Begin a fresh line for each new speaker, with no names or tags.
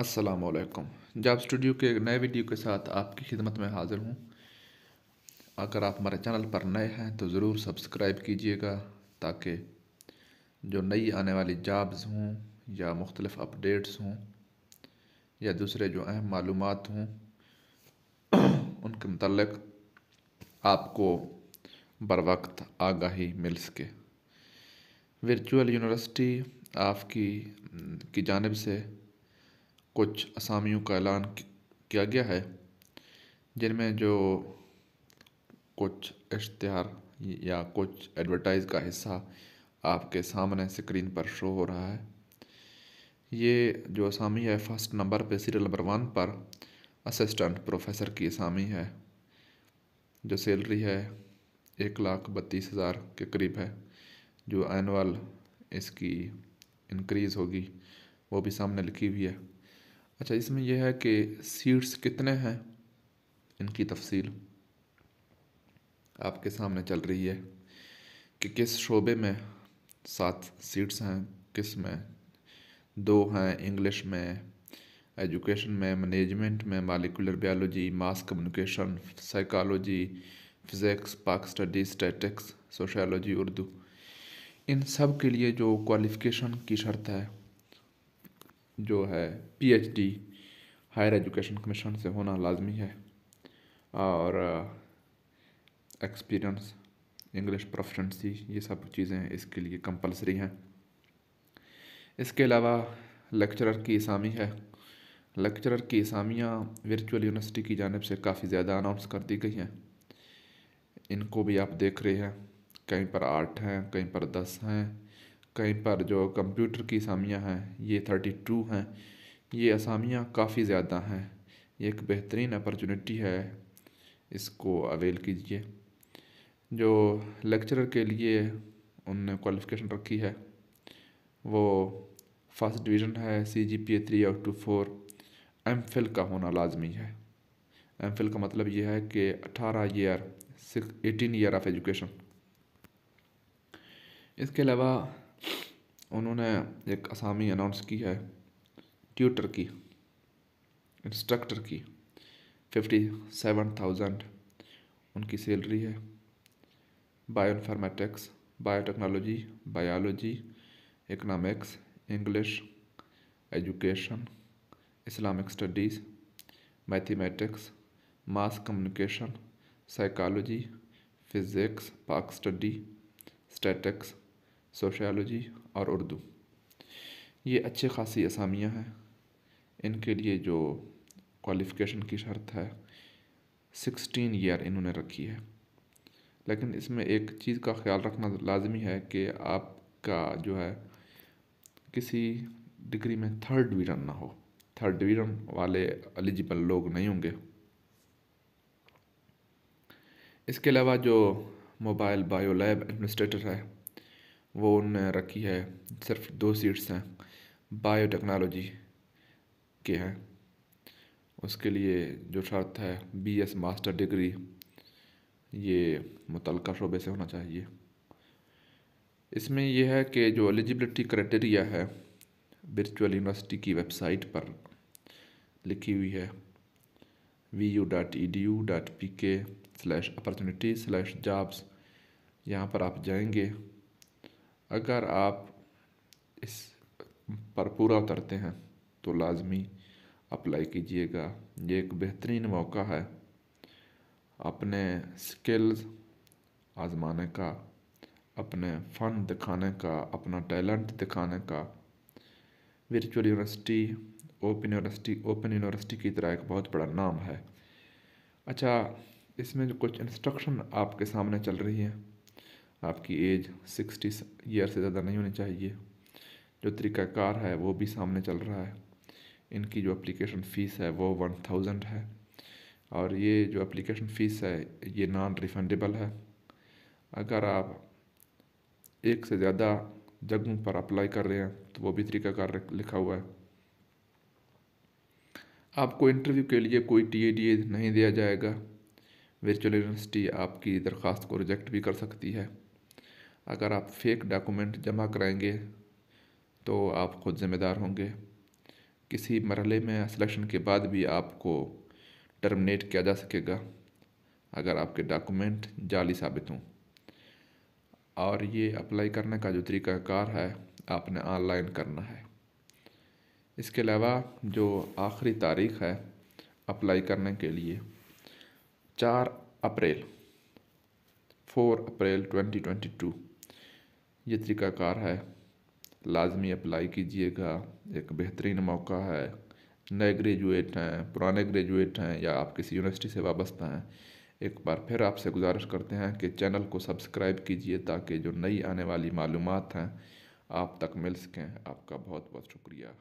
असलकम जाब स्टूडियो के नए वीडियो के साथ आपकी खिदमत में हाज़िर हूँ अगर आप हमारे चैनल पर नए हैं तो ज़रूर सब्सक्राइब कीजिएगा ताकि जो नई आने वाली जॉब्स हों या मुख्तलफ़ अपडेट्स हों या दूसरे जो अहम मालूम हों उनके मतलब आपको बर वक्त आगाही मिल सके वर्चुअल यूनिवर्सिटी आपकी की जानब से कुछ असामियों का ऐलान किया गया है जिनमें जो कुछ इश्तहार या कुछ एडवर्टाइज़ का हिस्सा आपके सामने स्क्रीन पर शो हो रहा है ये जो असामी है फर्स्ट नंबर पे सीरियल नंबर वन पर असिस्टेंट प्रोफेसर की असामी है जो सैलरी है एक लाख बत्तीस हज़ार के करीब है जो एनुअल इसकी इनक्रीज़ होगी वो भी सामने लिखी हुई है अच्छा इसमें यह है कि सीट्स कितने हैं इनकी तफसील आपके सामने चल रही है कि किस शोबे में सात सीट्स हैं किस में दो हैं इंग्लिश में एजुकेशन में मैनेजमेंट में molecular biology mass communication psychology physics Pak study statistics sociology Urdu इन सब के लिए जो क्वालिफ़िकेशन की शर्त है जो है पीएचडी हायर एजुकेशन कमीशन से होना लाजमी है और एक्सपीरियंस इंग्लिश प्रोफेशनसी ये सब चीज़ें इसके लिए कंपलसरी हैं इसके अलावा लेक्चरर की इसामी है लेक्चरर की इसामियाँ वर्चुअल यूनिवर्सिटी की जानब से काफ़ी ज़्यादा अनाउंस कर दी गई हैं इनको भी आप देख रहे हैं कहीं पर आठ हैं कहीं पर दस हैं कहीं पर जो कंप्यूटर की असामियाँ हैं ये थर्टी टू हैं ये असामियाँ काफ़ी ज़्यादा हैं ये एक बेहतरीन अपॉर्चुनिटी है इसको अवेल कीजिए जो लेक्चरर के लिए उनने क्वालिफ़िकेशन रखी है वो फर्स्ट डिवीज़न है C G P A three out to four M Phil का होना लाजमी है एम फिल का मतलब यह है कि अठारह year six eighteen year of education इसके अलावा उन्होंने एक असामी अनाउंस की है ट्यूटर की इंस्ट्रक्टर की फिफ्टी सेवन थाउजेंड उनकी सैलरी है bioinformatics biotechnology biology economics English education Islamic studies mathematics mass communication psychology physics Pak study statistics sociology और उर्दू ये अच्छे खासी असामियाँ हैं इनके लिए जो क्वालिफ़िकेशन की शर्त है सिक्सटीन ईयर इन्होंने रखी है लेकिन इसमें एक चीज़ का ख्याल रखना लाजमी है कि आपका जो है किसी डिग्री में थर्ड डिवीज़न ना हो थर्ड डिवीज़न वाले एलिजिबल लोग नहीं होंगे इसके अलावा जो मोबाइल बायो एडमिनिस्ट्रेटर है वो उन रखी है सिर्फ दो सीट्स हैं बायो टेक्नोलॉजी के हैं उसके लिए जो शर्त है बी एस मास्टर डिग्री ये मुतल शोबे से होना चाहिए इसमें यह है कि जो एलिजिबिलिटी क्राइटेरिया है वर्चुअल यूनिवर्सिटी की वेबसाइट पर लिखी हुई है V U dot E D U dot P K slash opportunity slash jobs यहाँ पर आप जाएंगे अगर आप इस पर पूरा उतरते हैं तो लाजमी अप्लाई कीजिएगा ये एक बेहतरीन मौका है अपने स्किल्स आजमाने का अपने फ़न दिखाने का अपना टैलेंट दिखाने का virtual university open university open university की तरह एक बहुत बड़ा नाम है अच्छा इसमें जो कुछ इंस्ट्रक्शन आपके सामने चल रही है आपकी एज सिक्सटी ईयर से ज़्यादा नहीं होनी चाहिए जो तरीकाकार है वो भी सामने चल रहा है इनकी जो अप्लीकेशन फ़ीस है वो वन थाउजेंड है और ये जो एप्लीकेशन फ़ीस है ये नॉन रिफंडेबल है अगर आप एक से ज़्यादा जगहों पर अप्लाई कर रहे हैं तो वो भी तरीकाकार लिखा हुआ है आपको इंटरव्यू के लिए कोई टी डी नहीं दिया जाएगा वर्चुअल यूनिवर्सिटी आपकी दरख्वास्त को रिजेक्ट भी कर सकती है अगर आप फेक डॉक्यूमेंट जमा कराएंगे तो आप खुद ज़िम्मेदार होंगे किसी मरहले में सिलेक्शन के बाद भी आपको टर्मिनेट किया जा सकेगा अगर आपके डॉक्यूमेंट जाली साबित हों और ये अप्लाई करने का जो तरीकाकार है आपने ऑनलाइन करना है इसके अलावा जो आखिरी तारीख है अप्लाई करने के लिए चार अप्रैल four April twenty twenty two ये तरीकाकार है लाजमी अप्लाई कीजिएगा एक बेहतरीन मौका है नए ग्रेजुएट हैं पुराने ग्रेजुएट हैं या आप किसी यूनिवर्सिटी से वाबस्ता हैं एक बार फिर आपसे गुजारिश करते हैं कि चैनल को सब्सक्राइब कीजिए ताकि जो नई आने वाली मालूम हैं आप तक मिल सकें आपका बहुत बहुत शुक्रिया